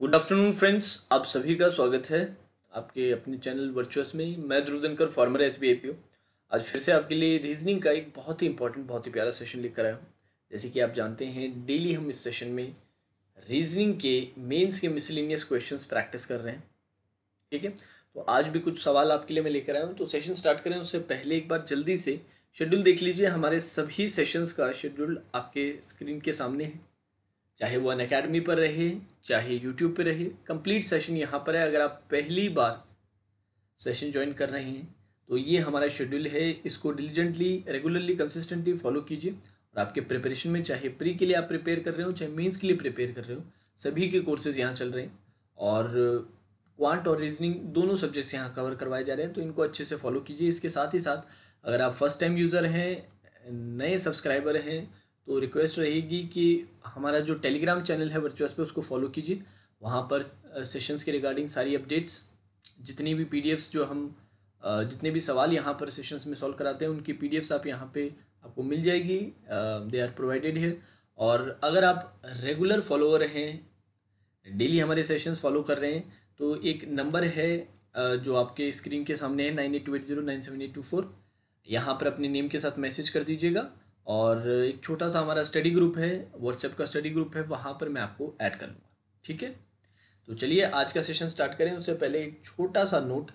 Good afternoon friends आप सभी का स्वागत है आपके अपने चैनल वर्चुअस में मैं ध्रुवधनकर फॉर्मर एस बी आज फिर से आपके लिए रीजनिंग का एक बहुत ही इंपॉर्टेंट बहुत ही प्यारा सेशन लेकर आया हूँ जैसे कि आप जानते हैं डेली हम इस सेशन में रीजनिंग के मेंस के मिसलिनियस क्वेश्चंस प्रैक्टिस कर रहे हैं ठीक है तो आज भी कुछ सवाल आपके लिए मैं लेकर आया हूँ तो सेशन स्टार्ट करें उससे पहले एक बार जल्दी से शेड्यूल देख लीजिए हमारे सभी सेशंस का शेड्यूल आपके स्क्रीन के सामने है चाहे वो अन अकेडमी पर रहे चाहे यूट्यूब पर रहे कंप्लीट सेशन यहाँ पर है अगर आप पहली बार सेशन ज्वाइन कर रहे हैं तो ये हमारा शेड्यूल है इसको डिलीजेंटली रेगुलरली कंसिस्टेंटली फॉलो कीजिए और आपके प्रिपरेशन में चाहे प्री के लिए आप प्रिपेयर कर रहे हो चाहे मेंस के लिए प्रिपेयर कर रहे हो सभी के कोर्सेज यहाँ चल रहे हैं और क्वांट और रीजनिंग दोनों सब्जेक्ट्स यहाँ कवर करवाए जा रहे हैं तो इनको अच्छे से फॉलो कीजिए इसके साथ ही साथ अगर आप फर्स्ट टाइम यूज़र हैं नए सब्सक्राइबर हैं तो रिक्वेस्ट रहेगी कि हमारा जो टेलीग्राम चैनल है वर्चुअस पे उसको फॉलो कीजिए वहाँ पर सेशंस के रिगार्डिंग सारी अपडेट्स जितनी भी पी जो हम जितने भी सवाल यहाँ पर सेशंस में सॉल्व कराते हैं उनकी पी आप यहाँ पर आपको मिल जाएगी दे आर प्रोवाइडेड है और अगर आप रेगुलर फॉलोअर हैं डेली हमारे सेशंस फॉलो कर रहे हैं तो एक नंबर है जो आपके स्क्रीन के सामने है nine eight two eight zero nine seven eight two four यहाँ पर अपने नेम के साथ मैसेज कर दीजिएगा और एक छोटा सा हमारा स्टडी ग्रुप है व्हाट्सएप का स्टडी ग्रुप है वहाँ पर मैं आपको ऐड कर लूँगा ठीक है तो चलिए आज का सेशन स्टार्ट करें उससे पहले एक छोटा सा नोट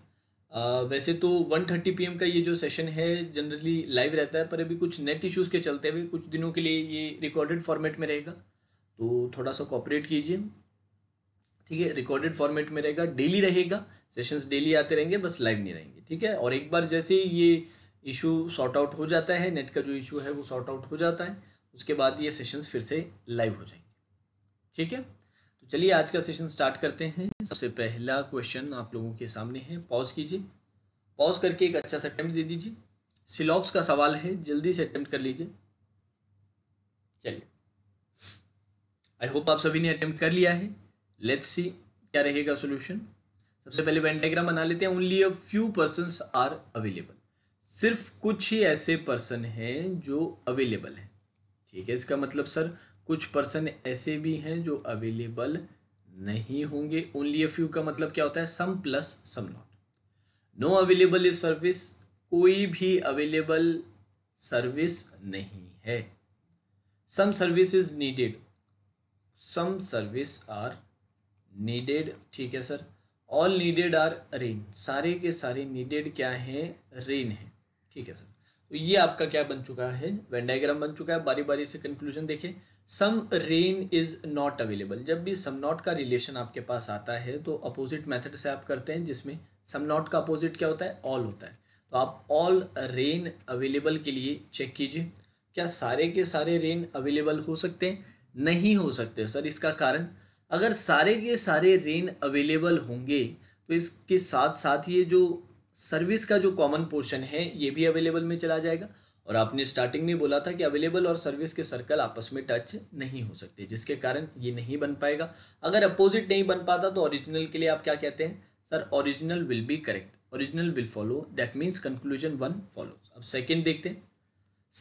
आ, वैसे तो 1:30 थर्टी पी का ये जो सेशन है जनरली लाइव रहता है पर अभी कुछ नेट इश्यूज़ के चलते हुए कुछ दिनों के लिए ये रिकॉर्डेड फॉर्मेट में रहेगा तो थोड़ा सा कॉपरेट कीजिए ठीक है रिकॉर्डेड फॉर्मेट में रहेगा डेली रहेगा सेशंस डेली आते रहेंगे बस लाइव नहीं रहेंगे ठीक है और एक बार जैसे ये इशू सॉर्ट आउट हो जाता है नेट का जो इशू है वो सॉर्ट आउट हो जाता है उसके बाद ये सेशन फिर से लाइव हो जाएंगे ठीक है तो चलिए आज का सेशन स्टार्ट करते हैं सबसे पहला क्वेश्चन आप लोगों के सामने है पॉज कीजिए पॉज करके एक अच्छा सा अटैम्प्ट दे दीजिए सिलॉक्स का सवाल है जल्दी से अटैम्प्ट कर लीजिए चलिए आई होप आप सभी ने अटैम्प्ट कर लिया है लेट्स सी क्या रहेगा सोल्यूशन सबसे पहले वेन बना लेते हैं only a few person are available सिर्फ कुछ ही ऐसे पर्सन हैं जो अवेलेबल हैं ठीक है इसका मतलब सर कुछ पर्सन ऐसे भी हैं जो अवेलेबल नहीं होंगे ओनली अ फ्यू का मतलब क्या होता है some plus some not no available if service कोई भी अवेलेबल सर्विस नहीं है some service is needed some service are needed ठीक है sir all needed are rain सारे के सारे नीडेड क्या हैं रेन है ठीक है सर तो ये आपका क्या बन चुका है वेन डायग्राम बन चुका है बारी बारी से कंक्लूजन देखें some rain is not available जब भी सम नॉट का रिलेशन आपके पास आता है तो अपोजिट मेथड से आप करते हैं जिसमें सम नॉट का अपोजिट क्या होता है ऑल होता है तो आप ऑल रेन अवेलेबल के लिए चेक कीजिए क्या सारे के सारे रेन अवेलेबल हो सकते हैं नहीं हो सकते सर इसका कारण अगर सारे के सारे रेन अवेलेबल होंगे तो इसके साथ साथ ये जो सर्विस का जो कॉमन पोर्शन है ये भी अवेलेबल में चला जाएगा और आपने स्टार्टिंग में बोला था कि अवेलेबल और सर्विस के सर्कल आपस में टच नहीं हो सकते जिसके कारण ये नहीं बन पाएगा अगर अपोजिट नहीं बन पाता तो ओरिजिनल के लिए आप क्या कहते हैं sir original will be correct original will follow that means conclusion one follow अब सेकेंड देखते हैं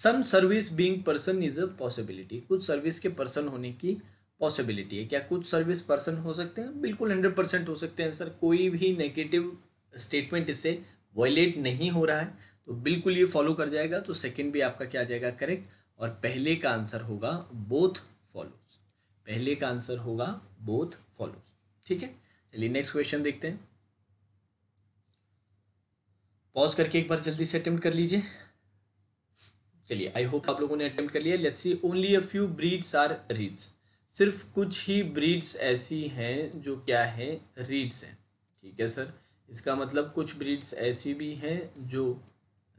some service being person is a possibility कुछ सर्विस के पर्सन होने की पॉसिबिलिटी है क्या कुछ सर्विस पर्सन हो सकते हैं बिल्कुल हंड्रेड परसेंट हो सकते हैं सर कोई भी नेगेटिव स्टेटमेंट इससे वॉयलेट नहीं हो रहा है तो बिल्कुल ये फॉलो कर जाएगा तो सेकेंड भी आपका क्या आ जाएगा करेक्ट और पहले का आंसर होगा बोथ फॉलोज पहले का आंसर होगा बोथ फॉलोज ठीक है चलिए नेक्स्ट क्वेश्चन देखते हैं पॉज करके एक बार जल्दी से अटेम्प्ट कर लीजिए चलिए आई होप आप लोगों ने अटेम्प्ट कर लिया let's see only a few breeds are reeds सिर्फ कुछ ही ब्रीड्स ऐसी हैं जो क्या है रीड्स हैं ठीक है सर इसका मतलब कुछ ब्रीड्स ऐसी भी हैं जो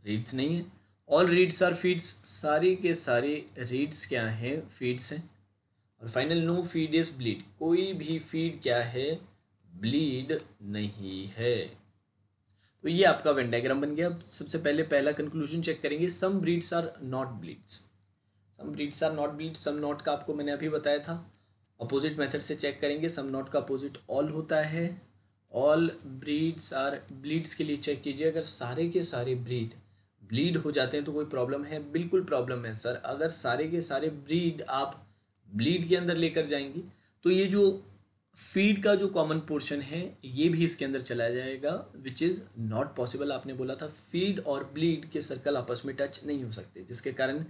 रीड्स नहीं हैं ऑल रीड्स आर फीड्स सारी के सारे रीड्स क्या हैं फीड्स हैं और final no feed is bleed कोई भी फीड क्या है ब्लीड नहीं है तो ये आपका वेन डायग्राम बन गया सबसे पहले पहला कंक्लूजन चेक करेंगे some breeds are not bleeds some breeds are not bleed some not का आपको मैंने अभी बताया था अपोजिट मेथड से चेक करेंगे सम नॉट का अपोजिट ऑल होता है ऑल ब्रीड्स आर ब्लीड्स के लिए चेक कीजिए अगर सारे के सारे ब्रीड ब्लीड हो जाते हैं तो कोई प्रॉब्लम है बिल्कुल प्रॉब्लम है सर अगर सारे के सारे ब्रीड आप ब्लीड के अंदर लेकर जाएंगी तो ये जो फीड का जो कॉमन पोर्शन है ये भी इसके अंदर चला जाएगा विच इज़ नॉट पॉसिबल आपने बोला था फीड और ब्लीड के सर्कल आपस में टच नहीं हो सकते जिसके कारण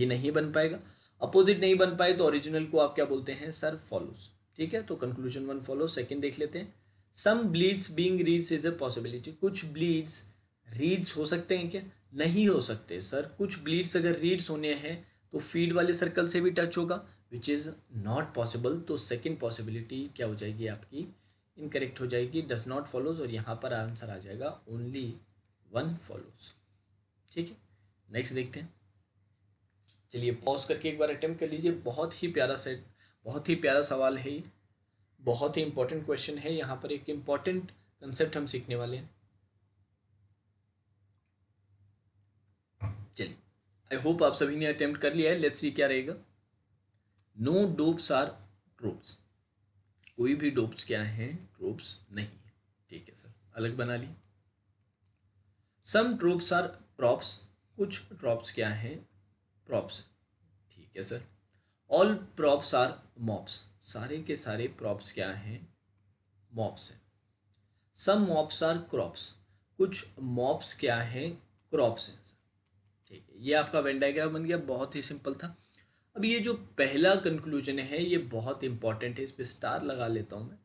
ये नहीं बन पाएगा अपोजिट नहीं बन पाए तो ओरिजिनल को आप क्या बोलते हैं सर फॉलोज ठीक है तो कंक्लूजन वन फॉलो सेकेंड देख लेते हैं some bleeds being reeds is a possibility कुछ ब्लीड्स रीड्स हो सकते हैं क्या नहीं हो सकते सर कुछ ब्लीड्स अगर रीड्स होने हैं तो फीड वाले सर्कल से भी टच होगा विच इज़ नॉट पॉसिबल तो सेकेंड पॉसिबिलिटी क्या हो जाएगी आपकी इनकरेक्ट हो जाएगी डज नॉट फॉलोज और यहाँ पर आंसर आ जाएगा ओनली वन फॉलोज ठीक है नेक्स्ट देखते हैं चलिए पॉज करके एक बार अटैम्प्ट कर लीजिए बहुत ही प्यारा सेट बहुत ही प्यारा सवाल है ये बहुत ही इंपॉर्टेंट क्वेश्चन है यहाँ पर एक इम्पॉर्टेंट कंसेप्ट हम सीखने वाले हैं चलिए आई होप आप सभी ने अटेम्प्ट कर लिया है लेट्स सी क्या रहेगा नो डोप्स आर ट्रोप्स कोई भी डोप्स क्या है ट्रोप्स नहीं है ठीक है सर अलग बना ली सम ट्रोप्स आर प्रॉप्स कुछ ट्रॉप्स क्या हैं प्रॉप्स ठीक है sir all props are mops सारे के सारे प्रॉप्स क्या हैं मॉप्स हैं सम मॉप्स आर क्रॉप्स कुछ मॉप्स क्या हैं क्रॉप्स हैं सर ठीक है ये आपका वेन बन गया बहुत ही सिंपल था अब ये जो पहला कंक्लूजन है ये बहुत इंपॉर्टेंट है इस पर स्टार लगा लेता हूँ मैं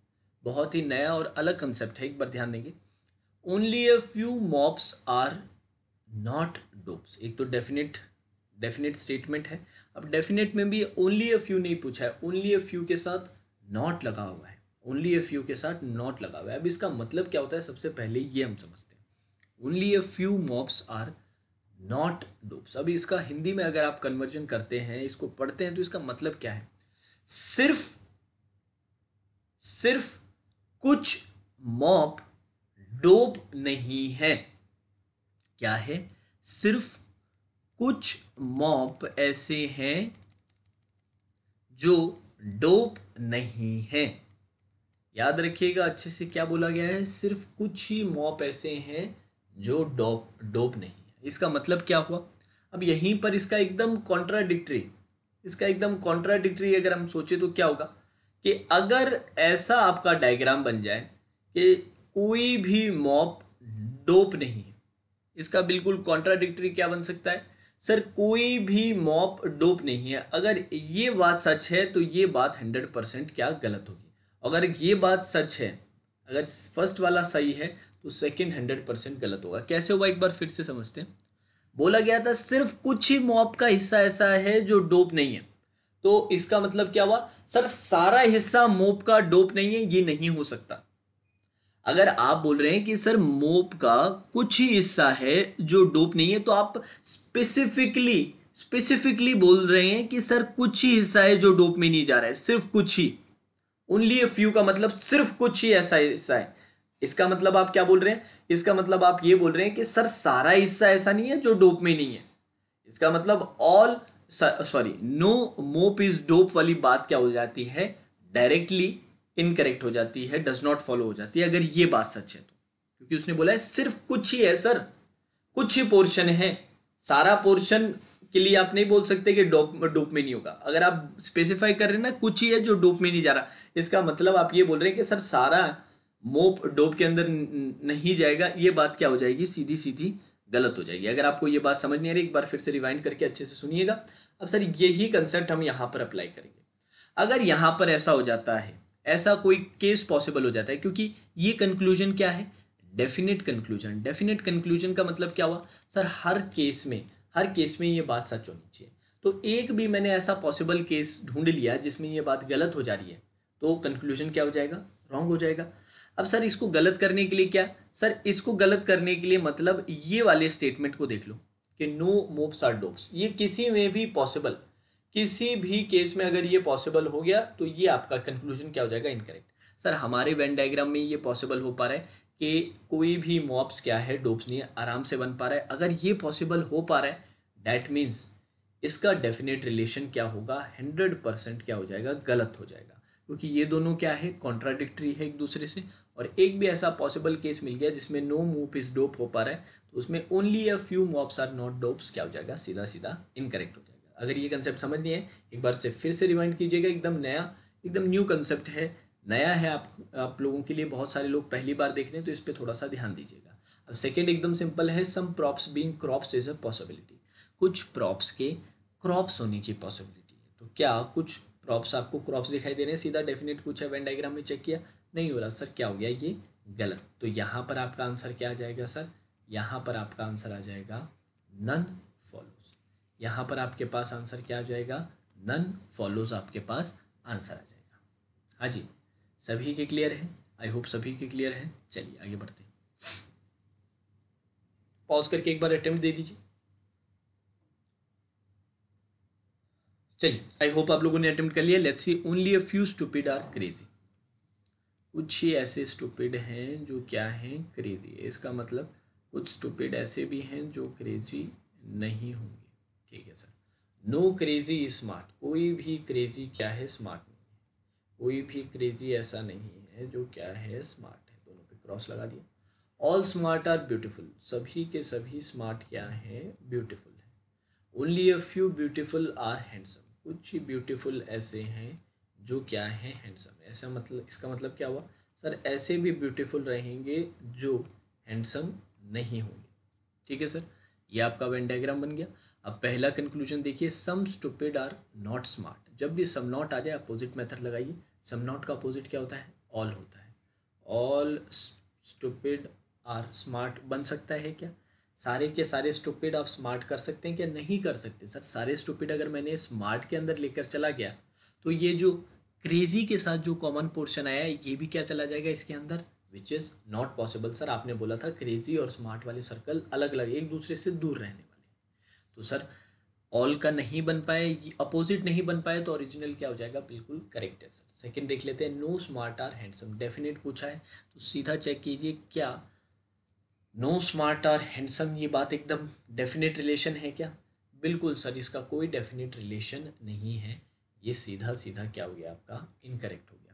बहुत ही नया और अलग कंसेप्ट है एक बार ध्यान देंगे only a few mops are not dopes एक तो डेफिनेट डेफिनेट स्टेटमेंट है अब डेफिनेट में भी ओनली अ फ्यू नहीं पूछा है ओनली अ फ्यू के साथ नॉट लगा हुआ है ओनली अ फ्यू के साथ नॉट लगा हुआ है अब इसका मतलब क्या होता है सबसे पहले ये हम समझते हैं only a few mobs are not dopes अब इसका हिंदी में अगर आप कन्वर्जन करते हैं इसको पढ़ते हैं तो इसका मतलब क्या है सिर्फ सिर्फ कुछ मॉप डोप नहीं है क्या है सिर्फ कुछ मॉप ऐसे हैं जो डोप नहीं है याद रखिएगा अच्छे से क्या बोला गया है सिर्फ कुछ ही मॉप ऐसे हैं जो डोप डोप नहीं है इसका मतलब क्या हुआ अब यहीं पर इसका एकदम कॉन्ट्राडिक्ट्री इसका एकदम कॉन्ट्राडिक्ट्री अगर हम सोचें तो क्या होगा कि अगर ऐसा आपका डायग्राम बन जाए कि कोई भी मॉप डोप नहीं है इसका बिल्कुल कॉन्ट्राडिक्ट्री क्या बन सकता है सर कोई भी मॉप डोप नहीं है अगर ये बात सच है तो ये बात हंड्रेड परसेंट क्या गलत होगी अगर ये बात सच है अगर फर्स्ट वाला सही है तो सेकंड हंड्रेड परसेंट गलत होगा कैसे होगा एक बार फिर से समझते हैं बोला गया था सिर्फ कुछ ही मॉप का हिस्सा ऐसा है जो डोप नहीं है तो इसका मतलब क्या हुआ सर सारा हिस्सा मोप का डोप नहीं है ये नहीं हो सकता अगर आप बोल रहे हैं कि सर मोप का कुछ ही हिस्सा है जो डोप नहीं है तो आप स्पेसिफिकली स्पेसिफिकली बोल रहे हैं कि सर कुछ ही हिस्सा है जो डोप में नहीं जा रहा है सिर्फ कुछ ही ओनली ए फ्यू का मतलब सिर्फ कुछ ही ऐसा हिस्सा है इसका मतलब आप क्या बोल रहे हैं इसका मतलब आप ये बोल रहे हैं कि सर सारा हिस्सा ऐसा नहीं है जो डोप में नहीं है इसका मतलब all sorry no mop is dope वाली बात क्या हो जाती है डायरेक्टली इनकरेक्ट हो जाती है डज नॉट फॉलो हो जाती है अगर ये बात सच है तो क्योंकि उसने बोला है सिर्फ कुछ ही है सर कुछ ही पोर्शन है सारा पोर्शन के लिए आप नहीं बोल सकते कि डोप डोप में नहीं होगा अगर आप स्पेसिफाई कर रहे हैं ना कुछ ही है जो डोप में नहीं जा रहा इसका मतलब आप ये बोल रहे हैं कि सर सारा मोप डोप के अंदर नहीं जाएगा ये बात क्या हो जाएगी सीधी सीधी गलत हो जाएगी अगर आपको ये बात समझ नहीं आ रही एक बार फिर से रिवाइंड करके अच्छे से सुनिएगा अब सर यही कंसेप्ट हम यहाँ पर अप्लाई करेंगे अगर यहाँ पर ऐसा हो जाता है ऐसा कोई केस पॉसिबल हो जाता है क्योंकि ये कंक्लूजन क्या है डेफिनेट कंक्लूजन डेफिनेट कंक्लूजन का मतलब क्या हुआ सर हर केस में हर केस में ये बात सच होनी चाहिए तो एक भी मैंने ऐसा पॉसिबल केस ढूंढ लिया जिसमें ये बात गलत हो जा रही है तो कंक्लूजन क्या हो जाएगा रॉन्ग हो जाएगा अब सर इसको गलत करने के लिए क्या सर इसको गलत करने के लिए मतलब ये वाले स्टेटमेंट को देख लो कि नो मोप्स आर डोप्स ये किसी में भी पॉसिबल किसी भी केस में अगर ये पॉसिबल हो गया तो ये आपका कंक्लूजन क्या हो जाएगा इनकरेक्ट सर हमारे वेन डायग्राम में ये पॉसिबल हो पा रहा है कि कोई भी मॉप्स क्या है डोप्स नहीं आराम से बन पा रहा है अगर ये पॉसिबल हो पा रहा है डैट मीन्स इसका डेफिनेट रिलेशन क्या होगा हंड्रेड परसेंट क्या हो जाएगा गलत हो जाएगा क्योंकि ये दोनों क्या है कॉन्ट्राडिक्ट्री है एक दूसरे से और एक भी ऐसा पॉसिबल केस मिल गया जिसमें नो मूप इज डोप हो पा रहा है तो उसमें only a few mops are not dopes क्या हो जाएगा सीधा सीधा इनकरेक्ट हो अगर ये कंसेप्ट समझ नहीं है एक बार से फिर से रिमाइंड कीजिएगा एकदम नया एकदम न्यू कंसेप्ट है नया है आप आप लोगों के लिए बहुत सारे लोग पहली बार देख रहे हैं तो इस पर थोड़ा सा ध्यान दीजिएगा अब सेकेंड एकदम सिंपल है some props being crops is a possibility कुछ प्रॉप्स के क्रॉप्स होने की पॉसिबिलिटी है तो क्या कुछ प्रॉप्स आपको क्रॉप्स दिखाई दे रहे हैं सीधा डेफिनेट कुछ है वेन डायग्राम में चेक किया नहीं हो रहा सर क्या हो गया ये गलत तो यहाँ पर आपका आंसर क्या आ जाएगा सर यहाँ पर आपका आंसर आ जाएगा नन यहाँ पर आपके पास आंसर क्या आ जाएगा नन फॉलोज आपके पास आंसर आ जाएगा हाँ जी सभी के क्लियर है आई होप सभी के क्लियर है चलिए आगे बढ़ते हैं पॉज करके एक बार अटेम्प्ट दे दीजिए चलिए आई होप आप लोगों ने अटेम्प्ट कर लिया let's see only a few stupid are crazy कुछ ही ऐसे स्टूपिड हैं जो क्या हैं क्रेजी इसका मतलब कुछ स्टूपिड ऐसे भी हैं जो क्रेजी नहीं होंगे ठीक है सर नो क्रेजी स्मार्ट कोई भी क्रेजी क्या है स्मार्ट नहीं है कोई भी क्रेजी ऐसा नहीं है जो क्या है स्मार्ट है दोनों पे क्रॉस लगा दिया ऑल स्मार्ट आर ब्यूटिफुल सभी के सभी स्मार्ट क्या है ब्यूटिफुल है only a few beautiful are handsome कुछ ही ब्यूटिफुल ऐसे हैं जो क्या है हैंडसम ऐसा मतलब इसका मतलब क्या हुआ सर ऐसे भी ब्यूटिफुल रहेंगे जो हैंडसम नहीं होंगे ठीक है सर ये आपका वेन डायग्राम बन गया अब पहला कंक्लूजन देखिए some stupid are not smart जब भी सम नॉट आ जाए अपोजिट मेथड लगाइए सम नॉट का अपोजिट क्या होता है ऑल होता है ऑल स्टूपिड आर स्मार्ट बन सकता है क्या सारे के सारे स्टूपिड आप स्मार्ट कर सकते हैं क्या नहीं कर सकते सर सारे स्टूपिड अगर मैंने स्मार्ट के अंदर लेकर चला गया तो ये जो क्रेजी के साथ जो कॉमन पोर्शन आया ये भी क्या चला जाएगा इसके अंदर which is not possible sir आपने बोला था क्रेजी और स्मार्ट वाले सर्कल अलग अलग एक दूसरे से दूर रहने तो सर ऑल का नहीं बन पाए अपोजिट नहीं बन पाए तो ओरिजिनल क्या हो जाएगा बिल्कुल करेक्ट है सर सेकंड देख लेते हैं no smart are handsome definite पूछा है तो सीधा चेक कीजिए क्या नो स्मार्ट आर हैंडसम ये बात एकदम डेफिनेट रिलेशन है क्या बिल्कुल सर इसका कोई डेफिनेट रिलेशन नहीं है ये सीधा सीधा क्या हो गया आपका इनकरेक्ट हो गया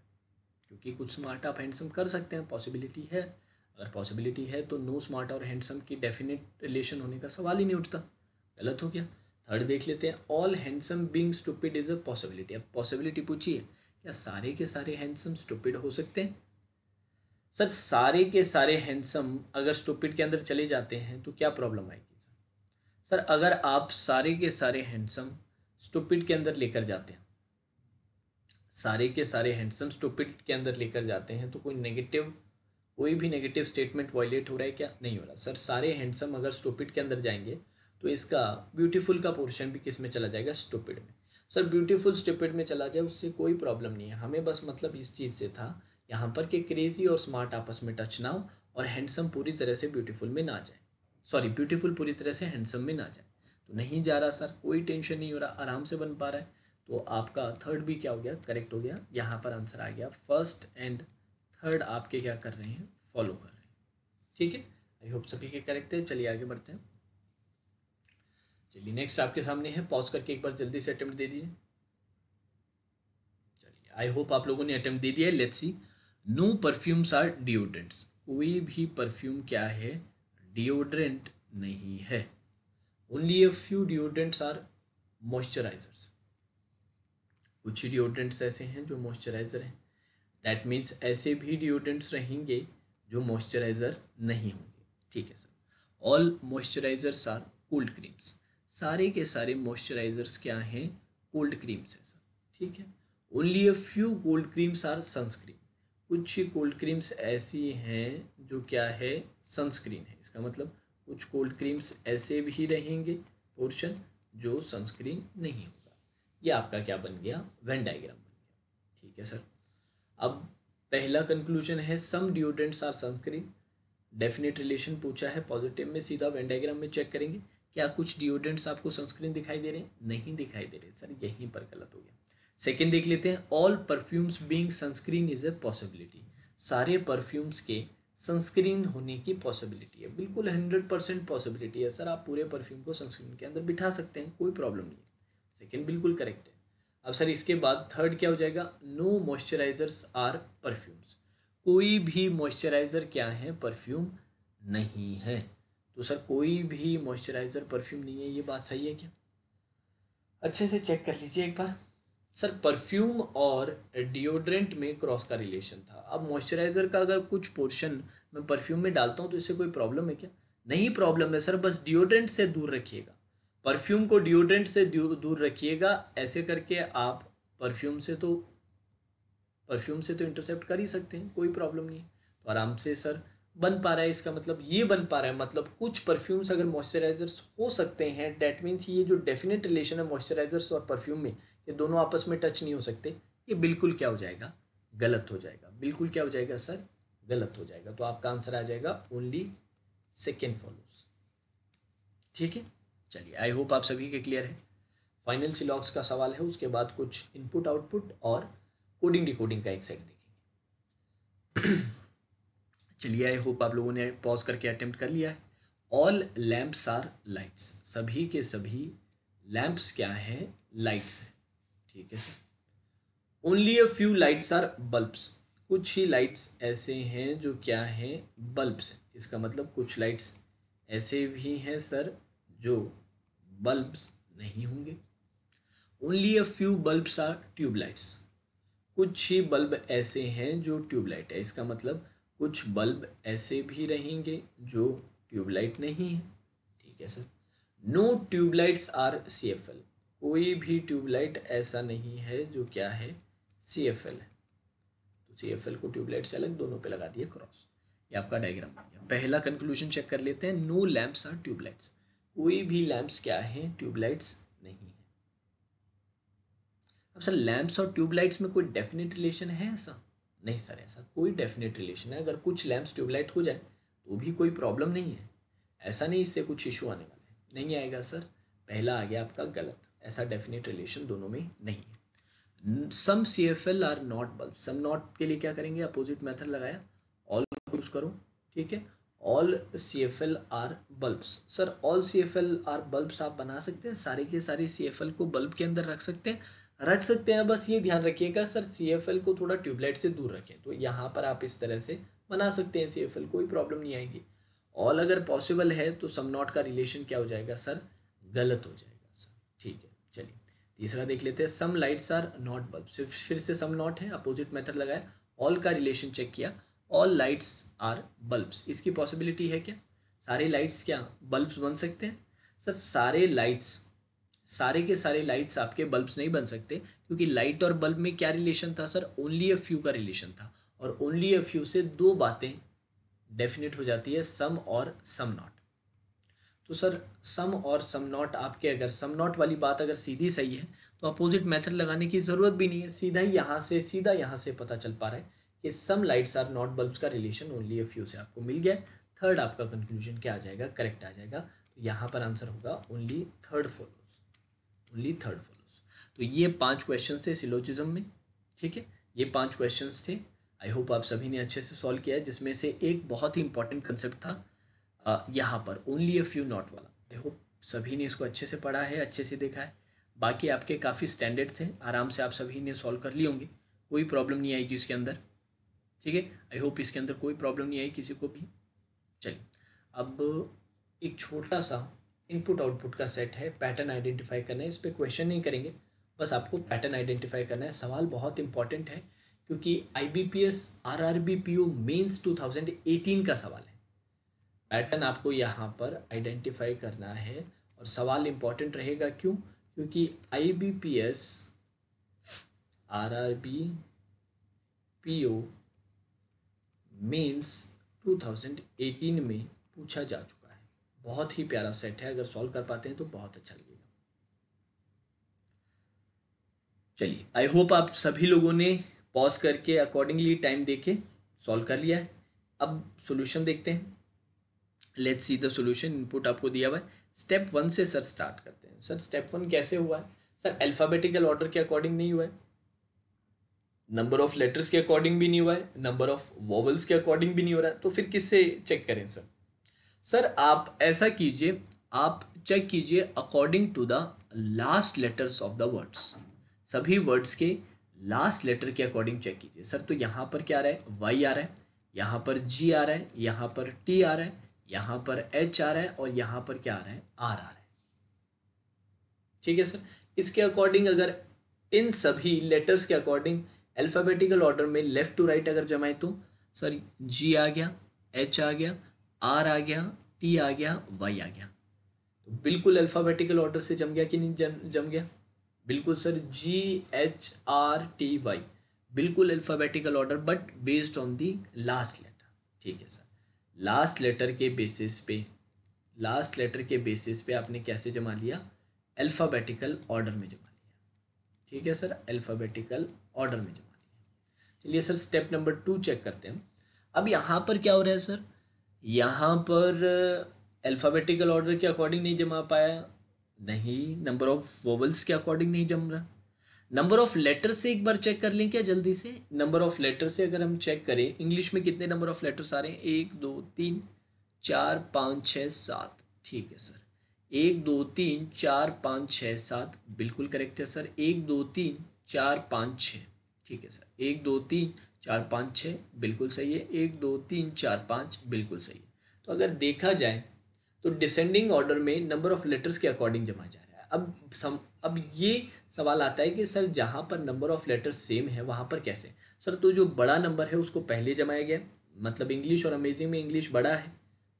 क्योंकि कुछ स्मार्ट आप हैंडसम कर सकते हैं पॉसिबिलिटी है अगर पॉसिबिलिटी है तो नो स्मार्ट और हैंडसम की डेफिनेट रिलेशन होने का सवाल ही नहीं उठता गलत हो गया थर्ड देख लेते हैं all handsome being stupid is a possibility अब पॉसिबिलिटी पूछिए क्या सारे के सारे हैंडसम स्टूपिड हो सकते हैं सर सारे के सारे हैंडसम अगर स्टूपिड के अंदर चले जाते हैं तो क्या प्रॉब्लम आएगी सर सर अगर आप सारे के सारे हैंडसम स्टूपिड के अंदर लेकर जाते हैं सारे के सारे हैंडसम स्टूपिड के अंदर लेकर जाते हैं तो कोई नेगेटिव कोई भी नेगेटिव स्टेटमेंट वॉयलेट हो रहा है क्या नहीं हो रहा सर सारे हैंडसम अगर स्टूपिड के अंदर जाएंगे तो इसका ब्यूटीफुल का पोर्शन भी किस में चला जाएगा स्टूपिड में सर ब्यूटीफुल स्टूपिड में चला जाए उससे कोई प्रॉब्लम नहीं है हमें बस मतलब इस चीज़ से था यहाँ पर कि क्रेजी और स्मार्ट आपस में टच ना हो और हैंडसम पूरी तरह से ब्यूटीफुल में ना जाए सॉरी ब्यूटीफुल पूरी तरह से हैंडसम में ना जाए तो नहीं जा रहा सर कोई टेंशन नहीं हो रहा आराम से बन पा रहा है तो आपका थर्ड भी क्या हो गया करेक्ट हो गया यहाँ पर आंसर आ गया फर्स्ट एंड थर्ड आपके क्या कर रहे हैं फॉलो कर रहे हैं ठीक है आई होप सभी के करेक्ट है चलिए आगे बढ़ते हैं चलिए नेक्स्ट आपके सामने है पॉज करके एक बार जल्दी से अटेम्प्ट दे दीजिए चलिए आई होप आप लोगों ने अटेम्प्ट दे दिया है let's see no perfumes are deodorants कोई भी परफ्यूम क्या है डिओड्रेंट नहीं है only a few deodorants are moisturisers कुछ डिओड्रेंट्स ऐसे हैं जो मॉइस्चराइज़र हैं दैट मीन्स ऐसे भी डिओड्रेंट्स रहेंगे जो मॉइस्चराइज़र नहीं होंगे ठीक है sir all moisturisers are cold creams सारे के सारे मॉइस्चराइजर्स क्या हैं कोल्ड क्रीम्स हैं सर ठीक है only a few cold creams are sunscreen कुछ ही कोल्ड क्रीम्स ऐसी हैं जो क्या है सनस्क्रीन है इसका मतलब कुछ कोल्ड क्रीम्स ऐसे भी रहेंगे पोर्शन जो सनस्क्रीन नहीं होगा ये आपका क्या बन गया वेन डायग्राम बन गया ठीक है सर अब पहला कंक्लूजन है some deodorants are sunscreen definite relation पूछा है पॉजिटिव में सीधा वेन डायग्राम में चेक करेंगे क्या कुछ डिओड्रेंट्स आपको सनस्क्रीन दिखाई दे रहे हैं नहीं दिखाई दे रहे सर यहीं पर गलत हो गया सेकेंड देख लेते हैं all perfumes being sunscreen is a possibility सारे परफ्यूम्स के सनस्क्रीन होने की पॉसिबिलिटी है बिल्कुल हंड्रेड परसेंट पॉसिबिलिटी है सर आप पूरे परफ्यूम को सनस्क्रीन के अंदर बिठा सकते हैं कोई प्रॉब्लम नहीं है सेकेंड बिल्कुल करेक्ट है अब सर इसके बाद थर्ड क्या हो जाएगा नो मॉइस्चराइजर्स आर परफ्यूम्स कोई भी मॉइस्चराइज़र क्या है परफ्यूम नहीं है तो सर कोई भी मॉइस्चराइज़र परफ्यूम नहीं है ये बात सही है क्या अच्छे से चेक कर लीजिए एक बार सर परफ्यूम और डिओड्रेंट में क्रॉस का रिलेशन था अब मॉइस्चराइज़र का अगर कुछ पोर्शन मैं परफ्यूम में डालता हूँ तो इससे कोई प्रॉब्लम है क्या नहीं प्रॉब्लम है सर बस डिओड्रेंट से दूर रखिएगा परफ्यूम को डिओड्रेंट से दूर रखिएगा ऐसे करके आप परफ्यूम से तो परफ्यूम से तो इंटरसेप्ट कर ही सकते हैं कोई प्रॉब्लम नहीं तो आराम से सर बन पा रहा है इसका मतलब ये बन पा रहा है मतलब कुछ परफ्यूम्स अगर मॉइस्चराइजर्स हो सकते हैं डैट मीन्स ये जो डेफिनेट रिलेशन है मॉइस्चराइजर्स और परफ्यूम में ये दोनों आपस में टच नहीं हो सकते ये बिल्कुल क्या हो जाएगा गलत हो जाएगा बिल्कुल क्या हो जाएगा सर गलत हो जाएगा तो आपका आंसर आ जाएगा ओनली सेकेंड फॉलोज ठीक है चलिए आई होप आप सभी के क्लियर है फाइनल सिलॉक्स का सवाल है उसके बाद कुछ इनपुट आउटपुट और कोडिंग डिकोडिंग का एक सेट देखेंगे चलिए आई होप आप लोगों ने पॉज करके अटेम्प्ट कर लिया है ऑल लैम्प्स आर लाइट्स सभी के सभी लैम्प्स क्या है लाइट्स हैं ठीक है sir only a few lights are bulbs कुछ ही लाइट्स ऐसे हैं जो क्या हैं बल्ब्स इसका मतलब कुछ लाइट्स ऐसे भी हैं सर जो बल्ब्स नहीं होंगे only a few bulbs are tubelights कुछ ही बल्ब ऐसे हैं जो ट्यूबलाइट है इसका मतलब कुछ बल्ब ऐसे भी रहेंगे जो ट्यूबलाइट नहीं है ठीक है sir no tubelights are C F L कोई भी ट्यूबलाइट ऐसा नहीं है जो क्या है सी एफ एल है तो सी एफ एल को ट्यूबलाइट से अलग दोनों पे लगा दिया क्रॉस ये आपका डायग्राम पहला कंक्लूजन चेक कर लेते हैं नो लैम्प्स आर ट्यूबलाइट्स कोई भी लैम्प्स क्या है ट्यूबलाइट्स नहीं है अब सर लैम्प्स और ट्यूबलाइट्स में कोई डेफिनेट रिलेशन है ऐसा नहीं सर ऐसा कोई डेफिनेट रिलेशन है अगर कुछ लैम्प्स ट्यूबलाइट हो जाए तो भी कोई प्रॉब्लम नहीं है ऐसा नहीं इससे कुछ इशू आने वाला है नहीं आएगा सर पहला आ गया आपका गलत ऐसा डेफिनेट रिलेशन दोनों में नहीं है some C F L are not bulb some not के लिए क्या करेंगे अपोजिट मेथड लगाया ऑल यूज करो ठीक है all C F L are bulbs sir all C F L are bulbs आप बना सकते हैं सारे के सारे सी एफ एल को बल्ब के अंदर रख सकते हैं रख सकते हैं बस ये ध्यान रखिएगा सर सी को थोड़ा ट्यूबलाइट से दूर रखें तो यहाँ पर आप इस तरह से बना सकते हैं सी कोई प्रॉब्लम नहीं आएगी ऑल अगर पॉसिबल है तो सम नॉट का रिलेशन क्या हो जाएगा सर गलत हो जाएगा सर ठीक है चलिए तीसरा देख लेते हैं some lights are not bulb सिर्फ फिर से सम नॉट है अपोजिट मेथड लगाया ऑल का रिलेशन चेक किया ऑल लाइट्स आर बल्ब्स इसकी पॉसिबिलिटी है क्या सारे लाइट्स क्या बल्ब्स बन सकते हैं सर सारे लाइट्स सारे के सारे लाइट्स आपके बल्ब्स नहीं बन सकते क्योंकि लाइट और बल्ब में क्या रिलेशन था सर ओनली अ फ्यू का रिलेशन था और ओनली अ फ्यू से दो बातें डेफिनेट हो जाती है सम और सम नॉट तो सर सम और सम नॉट आपके अगर सम नॉट वाली बात अगर सीधी सही है तो अपोजिट मेथड लगाने की ज़रूरत भी नहीं है सीधा ही यहाँ से सीधा यहाँ से पता चल पा रहा है कि some lights are not bulbs का रिलेशन ओनली अ फ्यू से आपको मिल गया थर्ड आपका कंक्लूजन क्या आ जाएगा करेक्ट आ जाएगा तो यहाँ पर आंसर होगा only third fourth only third follows तो ये पांच क्वेश्चन थे सिलोजिज्म में ठीक है ये पांच क्वेश्चन थे आई होप आप सभी ने अच्छे से सॉल्व किया है जिसमें से एक बहुत ही इंपॉर्टेंट कंसेप्ट था यहाँ पर ओनली अ फ्यू नॉट वाला आई होप सभी ने इसको अच्छे से पढ़ा है अच्छे से देखा है बाकी आपके काफ़ी स्टैंडर्ड थे आराम से आप सभी ने सॉल्व कर लिए होंगे कोई प्रॉब्लम नहीं आएगी इसके अंदर ठीक है आई होप इसके अंदर कोई प्रॉब्लम नहीं आई किसी को भी चलिए अब एक छोटा सा इनपुट आउटपुट का सेट है पैटर्न आइडेंटिफाई करना है इस पर क्वेश्चन नहीं करेंगे बस आपको पैटर्न आइडेंटिफाई करना है सवाल बहुत इंपॉर्टेंट है क्योंकि I B P S R R B P O mains two thousand eighteen का सवाल है पैटर्न आपको यहाँ पर आइडेंटिफाई करना है और सवाल इंपॉर्टेंट रहेगा क्यों क्योंकि I B P S R R B P O mains eighteen में पूछा जा चुका बहुत ही प्यारा सेट है अगर सॉल्व कर पाते हैं तो बहुत अच्छा लगेगा चलिए आई होप आप सभी लोगों ने पॉज करके अकॉर्डिंगली टाइम दे के सॉल्व कर लिया है अब सोल्यूशन देखते हैं let's see the solution input आपको दिया हुआ है स्टेप वन से सर स्टार्ट करते हैं सर स्टेप वन कैसे हुआ है सर अल्फ़ाबेटिकल ऑर्डर के अकॉर्डिंग नहीं हुआ है नंबर ऑफ लेटर्स के अकॉर्डिंग भी नहीं हुआ है नंबर ऑफ वॉवल्स के अकॉर्डिंग भी नहीं हो रहा है तो फिर किससे चेक करें सर सर आप ऐसा कीजिए आप चेक कीजिए according to the last letters of the words सभी वर्ड्स के लास्ट लेटर के अकॉर्डिंग चेक कीजिए सर तो यहाँ पर क्या आ रहा है वाई आ रहा है यहाँ पर जी आ रहा है यहाँ पर टी आ रहा है यहाँ पर एच आ रहा है और यहाँ पर क्या आ रहा है आर आ रहा है ठीक है सर इसके अकॉर्डिंग अगर इन सभी लेटर्स के अकॉर्डिंग अल्फ़ाबेटिकल ऑर्डर में लेफ़्ट टू राइट अगर जमाएं तो सर जी आ गया एच आ गया आर आ गया टी आ गया वाई आ गया तो बिल्कुल अल्फ़ाबेटिकल ऑर्डर से जम गया कि नहीं जम जम गया बिल्कुल sir ji H R T Y बिल्कुल alphabetical order but based on the last letter ठीक है सर लास्ट लेटर के बेसिस पे लास्ट लेटर के बेसिस पे आपने कैसे जमा लिया अल्फ़ाबेटिकल ऑर्डर में जमा लिया ठीक है सर अल्फ़ाबेटिकल ऑर्डर में जमा लिया चलिए sir step number two check करते हैं अब यहाँ पर क्या हो रहा है सर यहाँ पर अल्फ़ाबेटिकल uh, ऑर्डर के अकॉर्डिंग नहीं जमा पाया नहीं नंबर ऑफ वोवल्स के अकॉर्डिंग नहीं जम रहा नंबर ऑफ लेटर से एक बार चेक कर लें क्या जल्दी से नंबर ऑफ लेटर से अगर हम चेक करें इंग्लिश में कितने नंबर ऑफ लेटर्स आ रहे हैं एक दो तीन चार पाँच छः सात ठीक है सर एक दो तीन चार पाँच छः सात बिल्कुल करेक्ट है सर एक दो तीन चार पाँच छः ठीक है सर एक दो तीन चार पाँच छः बिल्कुल सही है एक दो तीन चार पाँच बिल्कुल सही है तो अगर देखा जाए तो डिसेंडिंग ऑर्डर में नंबर ऑफ लेटर्स के अकॉर्डिंग जमा जा रहा है अब सम अब ये सवाल आता है कि सर जहाँ पर नंबर ऑफ लेटर्स सेम है वहाँ पर कैसे सर तो जो बड़ा नंबर है उसको पहले जमाया गया मतलब इंग्लिश और अमेजिंग में इंग्लिश बड़ा है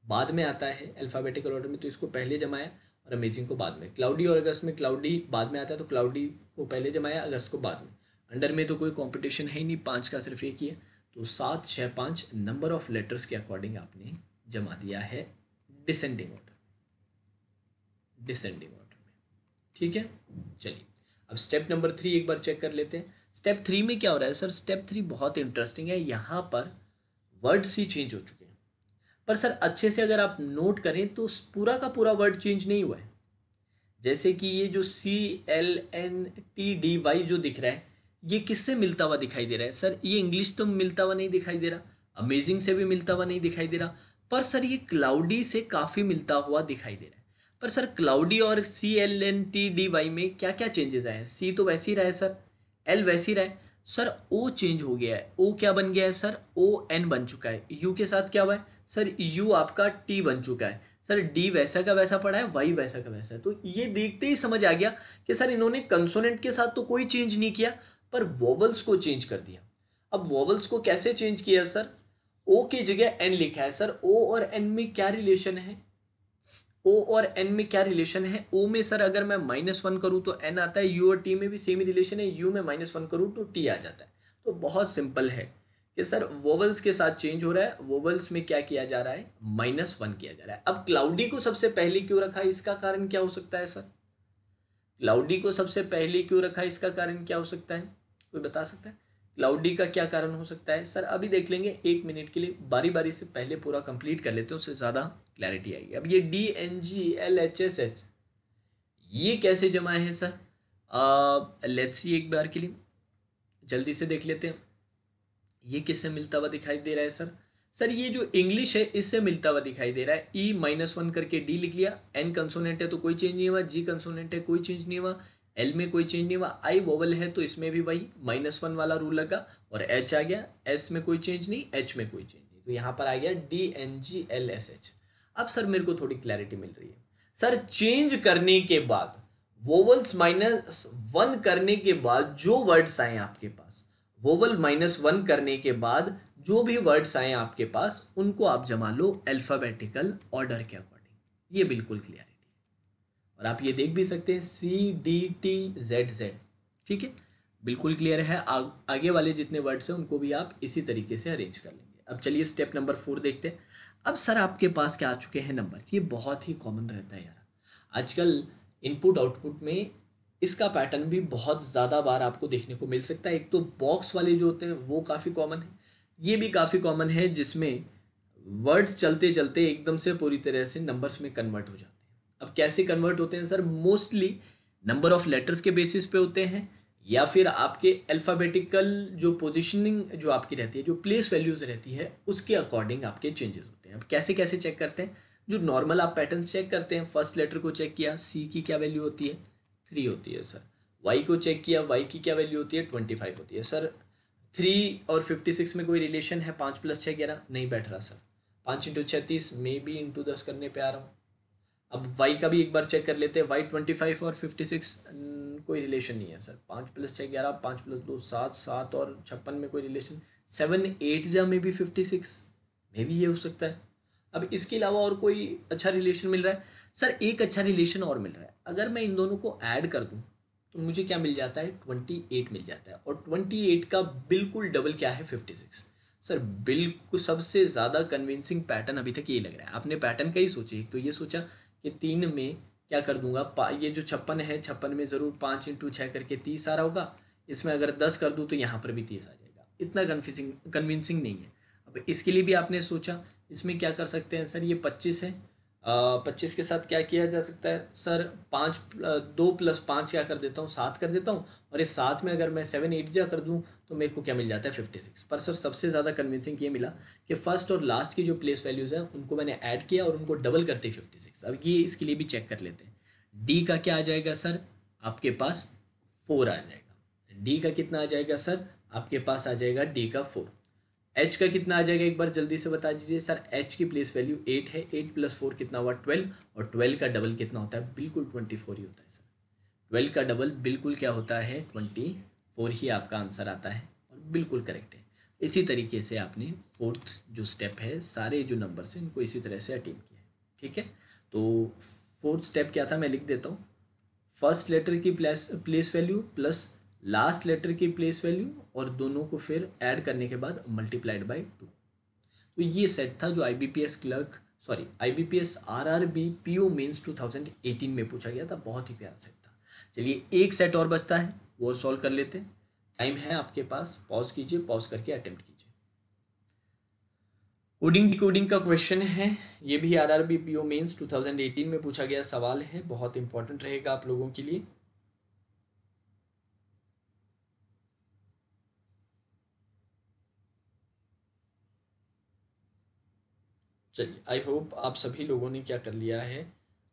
बाद में आता है अल्फ़ाबेटिकल ऑर्डर में तो इसको पहले जमाया और अमेजिंग को बाद में क्लाउडी और अगस्त में क्लाउडी बाद में आता है तो क्लाउडी को पहले जमाया अगस्त को बाद में अंडर में तो कोई कंपटीशन है ही नहीं पाँच का सिर्फ एक ही है तो सात छः पाँच नंबर ऑफ लेटर्स के अकॉर्डिंग आपने जमा दिया है डिसेंडिंग ऑर्डर डिसेंडिंग ऑर्डर में ठीक है चलिए अब स्टेप नंबर थ्री एक बार चेक कर लेते हैं स्टेप थ्री में क्या हो रहा है सर स्टेप थ्री बहुत इंटरेस्टिंग है यहाँ पर वर्ड्स ही चेंज हो चुके हैं पर सर अच्छे से अगर आप नोट करें तो पूरा का पूरा वर्ड चेंज नहीं हुआ है जैसे कि ये जो C L N T D Y जो दिख रहा है ये किससे मिलता हुआ दिखाई दे रहा है सर ये इंग्लिश तो मिलता हुआ नहीं दिखाई दे रहा अमेजिंग से भी मिलता हुआ नहीं दिखाई दे रहा पर सर ये क्लाउडी से काफ़ी मिलता हुआ दिखाई दे रहा है पर सर क्लाउडी और C L N T D Y में क्या क्या चेंजेस आए हैं सी तो वैसे ही रहा है सर एल वैसे ही रहा है सर ओ चेंज हो गया है ओ क्या बन गया है सर ओ एन बन चुका है यू के साथ क्या हुआ है सर यू आपका टी बन चुका है सर डी वैसा का वैसा पड़ा है वाई वैसा का वैसा है तो ये देखते ही समझ आ गया कि सर इन्होंने कंसोनेंट के साथ तो कोई चेंज नहीं किया पर वॉवल्स को चेंज कर दिया अब वोवल्स को कैसे चेंज किया सर ओ की जगह एन लिखा है सर ओ और एन में क्या रिलेशन है ओ और एन में क्या रिलेशन है ओ में सर अगर मैं माइनस वन करूँ तो एन आता है यू और टी में भी सेम रिलेशन है यू में माइनस वन करूँ तो टी आ जाता है तो बहुत सिंपल है कि सर वोवल्स के साथ चेंज हो रहा है वोवल्स में क्या किया जा रहा है माइनस वन किया जा रहा है अब क्लाउडी को सबसे पहले क्यों रखा इसका कारण क्या हो सकता है सर क्लाउडी को सबसे पहले क्यों रखा इसका कारण क्या हो सकता है कोई बता सकता है क्लाउडी का क्या कारण हो सकता है सर अभी देख लेंगे एक मिनट के लिए बारी बारी से पहले पूरा कंप्लीट कर लेते हैं उससे ज़्यादा क्लैरिटी आएगी अब ये D N G L H S H ये कैसे जमा है सर लेट्स सी एक बार के लिए जल्दी से देख लेते हैं ये किससे मिलता हुआ दिखाई दे रहा है सर सर ये जो इंग्लिश है इससे मिलता हुआ दिखाई दे रहा है ई माइनस वन करके डी लिख लिया एन कंसोनेंट है तो कोई चेंज नहीं हुआ जी कंसोनेंट है कोई चेंज नहीं हुआ एल में कोई चेंज नहीं हुआ आई वोवल है तो इसमें भी वही माइनस वन वाला रूल लगा और एच आ गया एस में कोई चेंज नहीं एच में कोई चेंज नहीं तो यहाँ पर आ गया D N G L S H अब सर मेरे को थोड़ी क्लैरिटी मिल रही है सर चेंज करने के बाद वोवल्स माइनस वन करने के बाद जो वर्ड्स आए आपके पास वोवल माइनस वन करने के बाद जो भी वर्ड्स आए आपके पास उनको आप जमा लो अल्फ़ाबेटिकल ऑर्डर के अकॉर्डिंग ये बिल्कुल क्लियर है और आप ये देख भी सकते हैं C D T Z Z ठीक है बिल्कुल क्लियर है आ, आगे वाले जितने वर्ड्स हैं उनको भी आप इसी तरीके से अरेंज कर लेंगे अब चलिए स्टेप नंबर फोर देखते हैं अब सर आपके पास क्या आ चुके हैं नंबर्स ये बहुत ही कॉमन रहता है यार आजकल इनपुट आउटपुट में इसका पैटर्न भी बहुत ज़्यादा बार आपको देखने को मिल सकता है एक तो बॉक्स वाले जो होते हैं वो काफ़ी कॉमन है ये भी काफ़ी कॉमन है जिसमें वर्ड्स चलते चलते एकदम से पूरी तरह से नंबर्स में कन्वर्ट हो जाते हैं अब कैसे कन्वर्ट होते हैं sir mostly number of letters के बेसिस पे होते हैं या फिर आपके अल्फ़ाबेटिकल जो पोजिशनिंग जो आपकी रहती है जो प्लेस वैल्यूज़ रहती है उसके अकॉर्डिंग आपके चेंजेस होते हैं अब कैसे कैसे चेक करते हैं जो नॉर्मल आप पैटर्न चेक करते हैं फर्स्ट लेटर को चेक किया सी की क्या वैल्यू होती है थ्री होती है सर वाई को चेक किया वाई की क्या वैल्यू होती है ट्वेंटी फाइव होती है सर थ्री और फिफ्टी सिक्स में कोई रिलेशन है पाँच प्लस छः ग्यारह नहीं बैठ रहा सर पाँच इंटू छत्तीस मे बी इंटू दस करने पे आ रहा हूँ अब वाई का भी एक बार चेक कर लेते हैं वाई ट्वेंटी फाइव और फिफ्टी सिक्स कोई रिलेशन नहीं है सर पाँच प्लस छः ग्यारह पाँच प्लस दो सात सात और छप्पन में कोई रिलेशन सेवन एट या मे बी फिफ्टी सिक्स मे भी ये हो सकता है अब इसके अलावा और कोई अच्छा रिलेशन मिल रहा है सर एक अच्छा रिलेशन और मिल रहा है अगर मैं इन दोनों को ऐड कर दूँ तो मुझे क्या मिल जाता है ट्वेंटी एट मिल जाता है और ट्वेंटी एट का बिल्कुल डबल क्या है फिफ्टी सिक्स सर बिल्कुल सबसे ज़्यादा कन्विंसिंग पैटर्न अभी तक ये लग रहा है आपने पैटर्न का ही सोचे तो ये सोचा कि तीन में क्या कर दूंगा ये जो छप्पन है छप्पन में ज़रूर पाँच इंटू छः करके तीस आ रहा होगा इसमें अगर दस कर दूँ तो यहाँ पर भी तीस आ जाएगा इतना कन्फ्यूजिंग कन्विंसिंग नहीं है अब इसके लिए भी आपने सोचा इसमें क्या कर सकते हैं सर ये पच्चीस है पच्चीस के साथ क्या किया जा सकता है सर पाँच दो प्लस पाँच क्या कर देता हूँ सात कर देता हूँ और इस सात में अगर मैं सेवन एट जा कर दूँ तो मेरे को क्या मिल जाता है फिफ्टी सिक्स पर सर सबसे ज़्यादा कन्विंसिंग ये मिला कि फर्स्ट और लास्ट की जो प्लेस वैल्यूज़ हैं उनको मैंने ऐड किया और उनको डबल करते फिफ्टी सिक्स अब ये इसके लिए भी चेक कर लेते हैं डी का क्या आ जाएगा सर आपके पास फोर आ जाएगा डी का कितना आ जाएगा सर आपके पास आ जाएगा डी का फोर एच का कितना आ जाएगा एक बार जल्दी से बता दीजिए सर एच की प्लेस वैल्यू एट है एट प्लस फोर कितना हुआ ट्वेल्व और ट्वेल्व का डबल कितना होता है बिल्कुल ट्वेंटी फोर ही होता है सर ट्वेल्व का डबल बिल्कुल क्या होता है ट्वेंटी फोर ही आपका आंसर आता है और बिल्कुल करेक्ट है इसी तरीके से आपने फोर्थ जो स्टेप है सारे जो नंबर्स हैं इनको इसी तरह से अटेन किया है ठीक है तो फोर्थ स्टेप क्या था मैं लिख देता हूँ फर्स्ट लेटर की place place value plus last letter की प्लेस वैल्यू और दोनों को फिर ऐड करने के बाद मल्टीप्लाइड बाई टू तो ये सेट था जो I B P S clerk sorry I B P S R R B two thousand में पूछा गया था बहुत ही प्यारा सेट था चलिए एक सेट और बचता है वो सॉल्व कर लेते हैं टाइम है आपके पास पॉज कीजिए पॉज करके अटेम्प्ट कीजिए कोडिंग डिकोडिंग का क्वेश्चन है ये भी R R B P O two thousand eighteen में पूछा गया सवाल है बहुत इंपॉर्टेंट रहेगा आप लोगों के लिए चलिए आई होप आप सभी लोगों ने क्या कर लिया है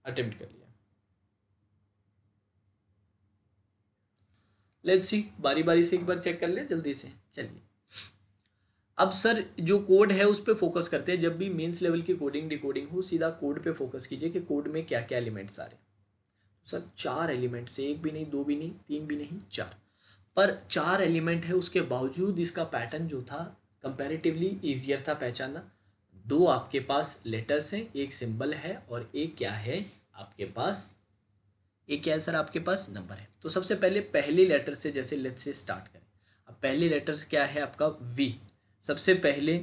अटेम्प्ट कर लिया लेट्स सी बारी बारी से एक बार चेक कर ले जल्दी से चलिए अब सर जो कोड है उस पर फोकस करते हैं जब भी मेंस लेवल की कोडिंग डिकोडिंग हो सीधा कोड पे फोकस कीजिए कि कोड में क्या क्या एलिमेंट्स आ रहे हैं सर चार एलिमेंट्स एक भी नहीं दो भी नहीं तीन भी नहीं चार पर चार एलिमेंट है उसके बावजूद इसका पैटर्न जो था कंपेरेटिवली ईजियर था पहचानना दो आपके पास लेटर्स हैं एक सिंबल है और एक क्या है आपके पास एक क्या आंसर आपके पास नंबर है तो सबसे पहले पहले लेटर से जैसे लेट से स्टार्ट करें अब पहले लेटर क्या है आपका वी सबसे पहले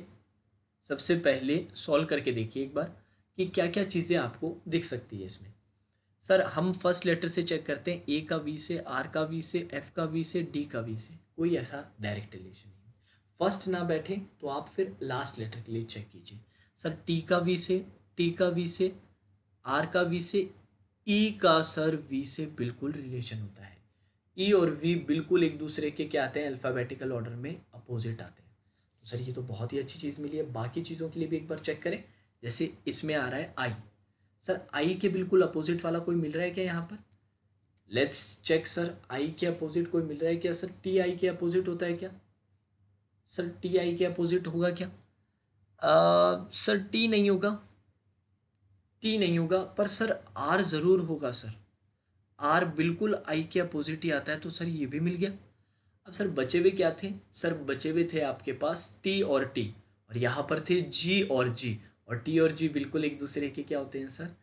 सबसे पहले सॉल्व करके देखिए एक बार कि क्या क्या चीज़ें आपको दिख सकती है इसमें सर हम फर्स्ट लेटर से चेक करते हैं ए का वी से आर का वी से एफ का वी से डी का वी से कोई ऐसा डायरेक्ट रिलेशन नहीं फर्स्ट ना बैठे तो आप फिर लास्ट लेटर के लिए चेक कीजिए सर टी का वी से टी का वी से आर का वी से ई e का सर वी से बिल्कुल रिलेशन होता है ई e और वी बिल्कुल एक दूसरे के क्या आते हैं अल्फ़ाबेटिकल ऑर्डर में अपोजिट आते हैं तो सर ये तो बहुत ही अच्छी चीज़ मिली है बाकी चीज़ों के लिए भी एक बार चेक करें जैसे इसमें आ रहा है आई सर आई के बिल्कुल अपोजिट वाला कोई मिल रहा है क्या यहाँ पर लेट्स चेक सर आई के अपोजिट कोई मिल रहा है क्या सर टी आई के अपोजिट होता है क्या सर टी आई के अपोजिट होगा क्या सर टी नहीं होगा टी नहीं होगा पर सर आर ज़रूर होगा सर आर बिल्कुल आई के अपोजिट ही आता है तो सर ये भी मिल गया अब सर बचे हुए क्या थे सर बचे हुए थे आपके पास टी और टी और यहाँ पर थे जी और जी और टी और जी बिल्कुल एक दूसरे के क्या होते हैं सर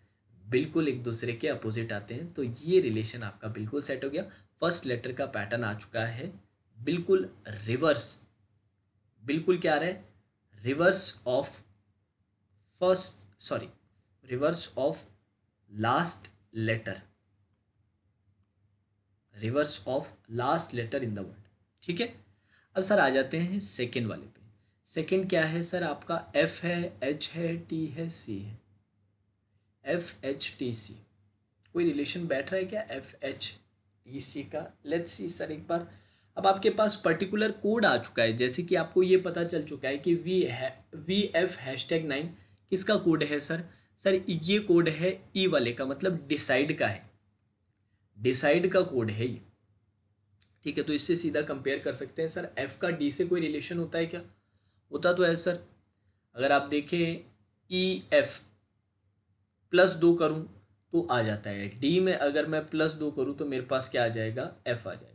बिल्कुल एक दूसरे के अपोजिट आते हैं तो ये रिलेशन आपका बिल्कुल सेट हो गया फर्स्ट लेटर का पैटर्न आ चुका है बिल्कुल रिवर्स बिल्कुल क्या आ रहा है reverse of first sorry reverse of last letter reverse of last letter in the world ठीक है अब सर आ जाते हैं सेकेंड वाले पे सेकेंड क्या है सर आपका एफ है एच है टी है सी है एफ एच टी सी कोई रिलेशन बैठ रहा है क्या एफ एच टी सी का लेट्स सी सर एक बार अब आपके पास पर्टिकुलर कोड आ चुका है जैसे कि आपको ये पता चल चुका है कि वी है V F hashtag nine किसका कोड है सर सर ये कोड है ई e वाले का मतलब डिसाइड का है डिसाइड का कोड है ये ठीक है तो इससे सीधा कंपेयर कर सकते हैं सर एफ़ का डी से कोई रिलेशन होता है क्या होता तो है सर अगर आप देखें ई एफ प्लस दो करूँ तो आ जाता है डी में अगर मैं प्लस दो करूँ तो मेरे पास क्या आ जाएगा एफ आ जाएगा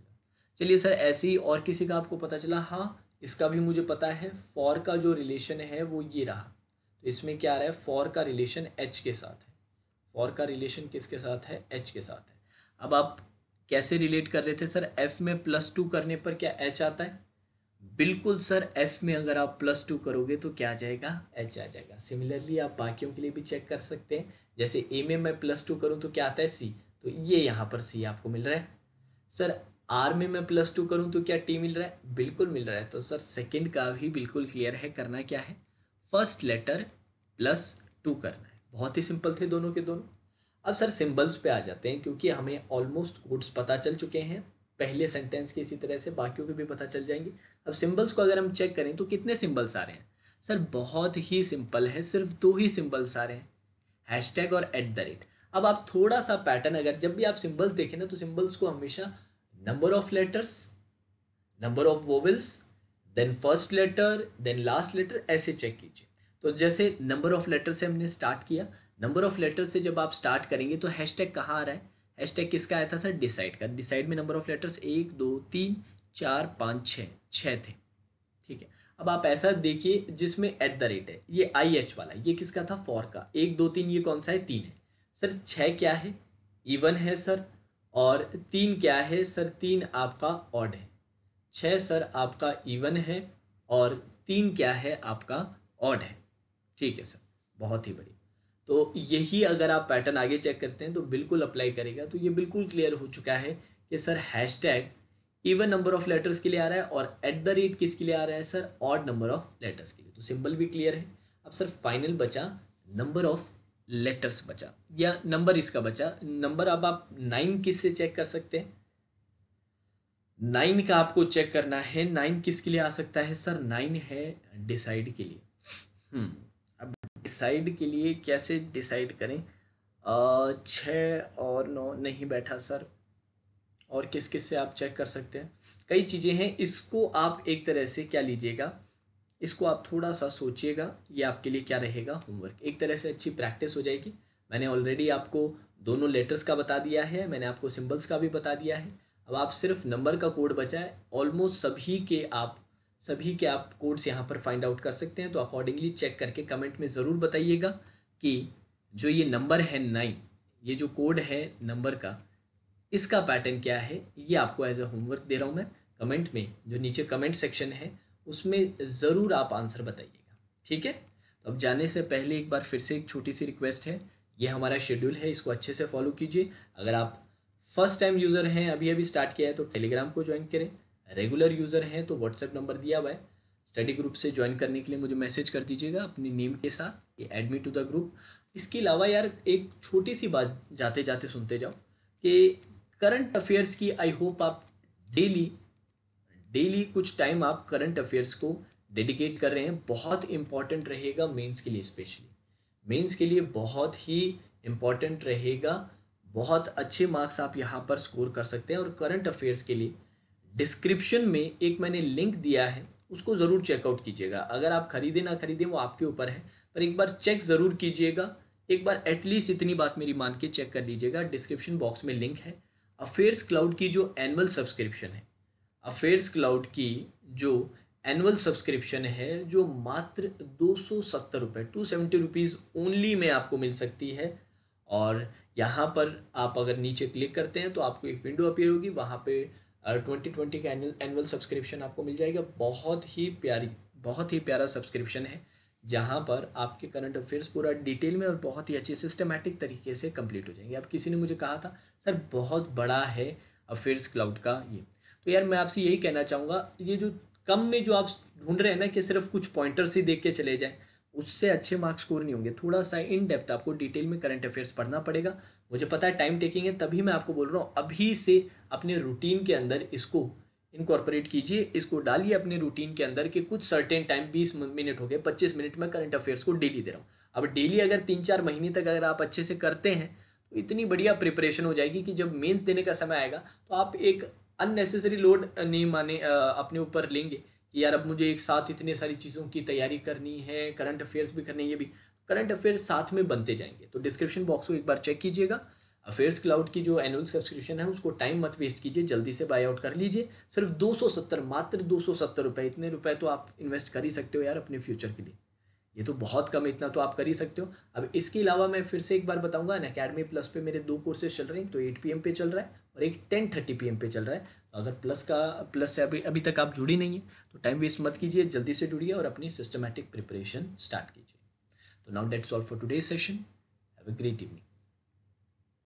चलिए सर ऐसे ही और किसी का आपको पता चला हाँ इसका भी मुझे पता है फॉर का जो रिलेशन है वो ये रहा तो इसमें क्या आ रहा है फॉर का रिलेशन एच के साथ है फॉर का रिलेशन किसके साथ है एच के साथ है अब आप कैसे रिलेट कर रहे थे सर एफ़ में प्लस टू करने पर क्या एच आता है बिल्कुल सर एफ़ में अगर आप प्लस टू करोगे तो क्या आ जाएगा एच आ जाएगा सिमिलरली आप बाकियों के लिए भी चेक कर सकते हैं जैसे ए में मैं प्लस टू करूँ तो क्या आता है सी तो ये यहाँ पर सी आपको मिल रहा है सर आर में मैं प्लस टू करूँ तो क्या टी मिल रहा है बिल्कुल मिल रहा है तो सर सेकेंड का भी बिल्कुल क्लियर है करना क्या है फर्स्ट लेटर प्लस टू करना है बहुत ही सिंपल थे दोनों के दोनों अब सर सिंबल्स पे आ जाते हैं क्योंकि हमें ऑलमोस्ट कोड्स पता चल चुके हैं पहले सेंटेंस के इसी तरह से बाकियों के भी पता चल जाएंगे अब सिंबल्स को अगर हम चेक करें तो कितने सिंबल्स आ रहे हैं सर बहुत ही सिंपल है सिर्फ दो ही सिंबल्स आ रहे हैं हैशटैग और एट द रेट अब आप थोड़ा सा पैटर्न अगर जब भी आप सिंबल्स देखें ना तो सिंबल्स को हमेशा number of letters number of vowels then first letter then last letter ऐसे चेक कीजिए तो जैसे नंबर ऑफ लेटर से हमने स्टार्ट किया नंबर ऑफ लेटर से जब आप स्टार्ट करेंगे तो हैश टैग कहाँ आ रहा है हैश टैग किसका आया था सर डिसाइड का डिसाइड में नंबर ऑफ लेटर्स एक दो तीन चार पाँच छः छः थे ठीक है अब आप ऐसा देखिए जिसमें एट द रेट है ये आई एच वाला ये किसका था फोर का एक दो तीन ये कौन सा है तीन है सर छः क्या है इवन है सर और तीन क्या है सर तीन आपका ऑड है छः सर आपका इवन है और तीन क्या है आपका ऑड है ठीक है सर बहुत ही बढ़िया तो यही अगर आप पैटर्न आगे चेक करते हैं तो बिल्कुल अप्लाई करेगा तो ये बिल्कुल क्लियर हो चुका है कि sir hashtag even number of letters के लिए आ रहा है और एट द रेट किसके लिए आ रहा है sir odd number of letters के लिए तो सिंबल भी क्लियर है अब सर फाइनल बचा नंबर ऑफ लेटर्स बचा या नंबर इसका बचा नंबर अब आप नाइन किस से चेक कर सकते हैं नाइन का आपको चेक करना है नाइन किसके लिए आ सकता है सर नाइन है डिसाइड के लिए hmm. अब डिसाइड के लिए कैसे डिसाइड करें छ और नौ नहीं बैठा सर और किस किस से आप चेक कर सकते हैं कई चीज़ें हैं इसको आप एक तरह से क्या लीजिएगा इसको आप थोड़ा सा सोचिएगा ये आपके लिए क्या रहेगा होमवर्क एक तरह से अच्छी प्रैक्टिस हो जाएगी मैंने ऑलरेडी आपको दोनों लेटर्स का बता दिया है मैंने आपको सिंबल्स का भी बता दिया है अब आप सिर्फ नंबर का कोड बचा है ऑलमोस्ट सभी के आप सभी के आप कोड्स यहाँ पर फाइंड आउट कर सकते हैं तो अकॉर्डिंगली चेक करके कमेंट में ज़रूर बताइएगा कि जो ये नंबर है नाइन ये जो कोड है नंबर का इसका पैटर्न क्या है ये आपको एज अ होमवर्क दे रहा हूँ मैं कमेंट में जो नीचे कमेंट सेक्शन है उसमें ज़रूर आप आंसर बताइएगा ठीक है तो अब जाने से पहले एक बार फिर से एक छोटी सी रिक्वेस्ट है ये हमारा शेड्यूल है इसको अच्छे से फॉलो कीजिए अगर आप फर्स्ट टाइम यूज़र हैं अभी अभी स्टार्ट किया है तो टेलीग्राम को ज्वाइन करें रेगुलर यूज़र हैं तो व्हाट्सएप नंबर दिया हुआ है स्टडी ग्रुप से ज्वाइन करने के लिए मुझे मैसेज कर दीजिएगा अपनी नेम के साथ ये एडमिट टू द ग्रुप इसके अलावा यार एक छोटी सी बात जाते जाते सुनते जाओ कि करंट अफेयर्स की आई होप आप डेली डेली कुछ टाइम आप करंट अफेयर्स को डेडिकेट कर रहे हैं बहुत इम्पॉर्टेंट रहेगा मेंस के लिए स्पेशली मेंस के लिए बहुत ही इम्पॉर्टेंट रहेगा बहुत अच्छे मार्क्स आप यहाँ पर स्कोर कर सकते हैं और करंट अफेयर्स के लिए डिस्क्रिप्शन में एक मैंने लिंक दिया है उसको ज़रूर चेकआउट कीजिएगा अगर आप खरीदें ना खरीदें वो आपके ऊपर है पर एक बार चेक ज़रूर कीजिएगा एक बार एटलीस्ट इतनी बात मेरी मान के चेक कर लीजिएगा डिस्क्रिप्शन बॉक्स में लिंक है अफेयर्स क्लाउड की जो एनुअल सब्सक्रिप्शन है अफेयर्स क्लाउड की जो एनुअल सब्सक्रिप्शन है जो मात्र दो सौ सत्तर रुपये टू सेवेंटी रुपीज़ ओनली में आपको मिल सकती है और यहाँ पर आप अगर नीचे क्लिक करते हैं तो आपको एक विंडो अपीयर होगी वहाँ पे ट्वेंटी ट्वेंटी का एनुअल एनुअल सब्सक्रिप्शन आपको मिल जाएगा बहुत ही प्यारी बहुत ही प्यारा सब्सक्रिप्शन है जहाँ पर आपके करंट अफेयर्स पूरा डिटेल में और बहुत ही अच्छे सिस्टमेटिक तरीके से कंप्लीट हो जाएंगे अब किसी ने मुझे कहा था सर बहुत बड़ा है अफेयर्स क्लाउड का ये तो यार मैं आपसे यही कहना चाहूँगा ये जो कम में जो आप ढूंढ रहे हैं ना कि सिर्फ कुछ पॉइंटर्स ही देख के चले जाएँ उससे अच्छे मार्क्स स्कोर नहीं होंगे थोड़ा सा इन डेप्थ आपको डिटेल में करंट अफेयर्स पढ़ना पड़ेगा मुझे पता है टाइम टेकिंग है तभी मैं आपको बोल रहा हूँ अभी से अपने रूटीन के अंदर इसको इनकॉर्पोरेट कीजिए इसको डालिए अपने रूटीन के अंदर कि कुछ सर्टेन टाइम बीस मिनट हो गए पच्चीस मिनट में करंट अफेयर्स को डेली दे रहा हूँ अब डेली अगर तीन चार महीने तक अगर आप अच्छे से करते हैं तो इतनी बढ़िया प्रिपरेशन हो जाएगी कि जब मेंस देने का समय आएगा तो आप एक अननेसेसरी लोड uh, नहीं माने uh, अपने ऊपर लेंगे कि यार अब मुझे एक साथ इतने सारी चीज़ों की तैयारी करनी है करंट अफेयर्स भी करने ये भी करंट अफेयर्स साथ में बनते जाएंगे तो डिस्क्रिप्शन बॉक्स को एक बार चेक कीजिएगा अफेयर्स क्लाउड की जो एनुअल सब्सक्रिप्शन है उसको टाइम मत वेस्ट कीजिए जल्दी से बाय आउट कर लीजिए सिर्फ 270 मात्र 270 रुपए इतने रुपए तो आप इन्वेस्ट कर ही सकते हो यार अपने फ्यूचर के लिए ये तो बहुत कम है इतना तो आप कर ही सकते हो अब इसके अलावा मैं फिर से एक बार बताऊंगा अन अकेडमी प्लस पे मेरे दो कोर्सेज चल रहे हैं तो एट पी पे चल रहा है और एक टेन थर्टी पी पे चल रहा है अगर प्लस का प्लस से अभी अभी तक आप जुड़ी नहीं है तो टाइम वेस्ट मत कीजिए जल्दी से जुड़िए और अपनी सिस्टमेटिक प्रिपरेशन स्टार्ट कीजिए तो now that's all for today session have a great evening